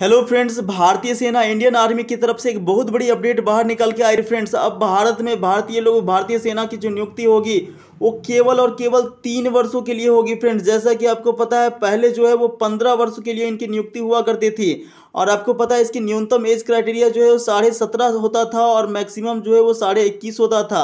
hello friends भारतीय सेना Indian army की तरफ से एक बहुत बड़ी अपडेट बाहर निकल के आई फ्रेंड्स अब भारत में भारतीय लोग भारतीय सेना की जो नियुक्ति होगी वो केवल और केवल तीन वर्षों के लिए होगी फ्रेंड्स जैसा कि आपको पता है पहले जो है वो पंद्रह वर्षों के लिए इनकी नियुक्ति हुआ करती थी और आपको पता है इसकी न्यूनतम एज क्राइटेरिया जो है वो साढ़े सत्रह होता था और मैक्सिमम जो है वो साढ़े इक्कीस होता था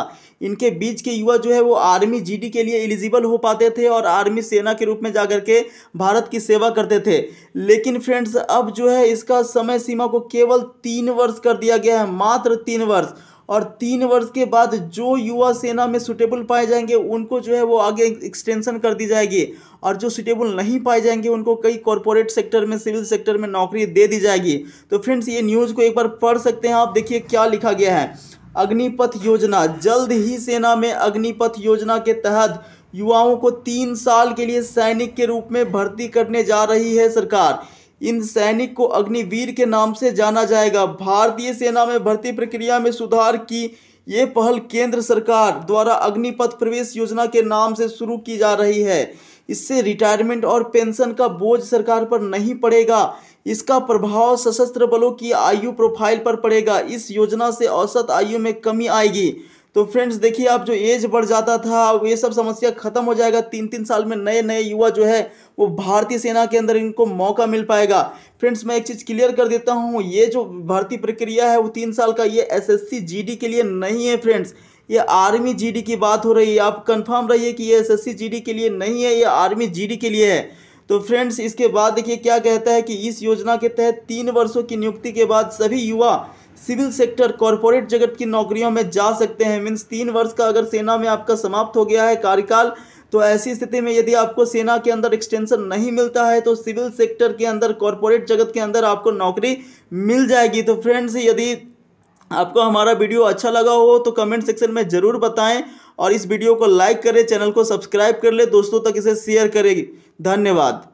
इनके बीच के युवा जो है वो आर्मी जीडी के लिए एलिजिबल हो पाते थे और आर्मी सेना के रूप में कर के भारत की सेवा करते थे लेकिन फ्रेंड्स अब जो है इसका समय सीमा को केवल तीन वर्ष कर दिया गया है मात्र तीन वर्ष और तीन वर्ष के बाद जो युवा सेना में सुटेबल पाए जाएंगे उनको जो है वो आगे एक्सटेंशन कर दी जाएगी और जो सुटेबल नहीं पाए जाएंगे उनको कई कॉरपोरेट सेक्टर में सिविल सेक्टर में नौकरी दे दी जाएगी तो फ्रेंड्स ये न्यूज़ को एक बार पढ़ सकते हैं आप देखिए क्या लिखा गया है अग्निपथ योजना जल्द ही सेना में अग्निपथ योजना के तहत युवाओं को तीन साल के लिए सैनिक के रूप में भर्ती करने जा रही है सरकार इन सैनिक को अग्निवीर के नाम से जाना जाएगा भारतीय सेना में भर्ती प्रक्रिया में सुधार की ये पहल केंद्र सरकार द्वारा अग्निपथ प्रवेश योजना के नाम से शुरू की जा रही है इससे रिटायरमेंट और पेंशन का बोझ सरकार पर नहीं पड़ेगा इसका प्रभाव सशस्त्र बलों की आयु प्रोफाइल पर पड़ेगा इस योजना से औसत आयु में कमी आएगी तो फ्रेंड्स देखिए आप जो एज बढ़ जाता था अब ये सब समस्या खत्म हो जाएगा तीन तीन साल में नए नए युवा जो है वो भारतीय सेना के अंदर इनको मौका मिल पाएगा फ्रेंड्स मैं एक चीज़ क्लियर कर देता हूँ ये जो भर्ती प्रक्रिया है वो तीन साल का ये एसएससी जीडी के लिए नहीं है फ्रेंड्स ये आर्मी जी की बात हो रही है आप कन्फर्म रहिए कि ये एस एस के लिए नहीं है ये आर्मी जी के लिए है तो फ्रेंड्स इसके बाद देखिए क्या कहता है कि इस योजना के तहत तीन वर्षों की नियुक्ति के बाद सभी युवा सिविल सेक्टर कॉरपोरेट जगत की नौकरियों में जा सकते हैं मीन्स तीन वर्ष का अगर सेना में आपका समाप्त हो गया है कार्यकाल तो ऐसी स्थिति में यदि आपको सेना के अंदर एक्सटेंशन नहीं मिलता है तो सिविल सेक्टर के अंदर कॉरपोरेट जगत के अंदर आपको नौकरी मिल जाएगी तो फ्रेंड्स यदि आपको हमारा वीडियो अच्छा लगा हो तो कमेंट सेक्शन में ज़रूर बताएं और इस वीडियो को लाइक करें चैनल को सब्सक्राइब कर ले दोस्तों तक इसे शेयर करेगी धन्यवाद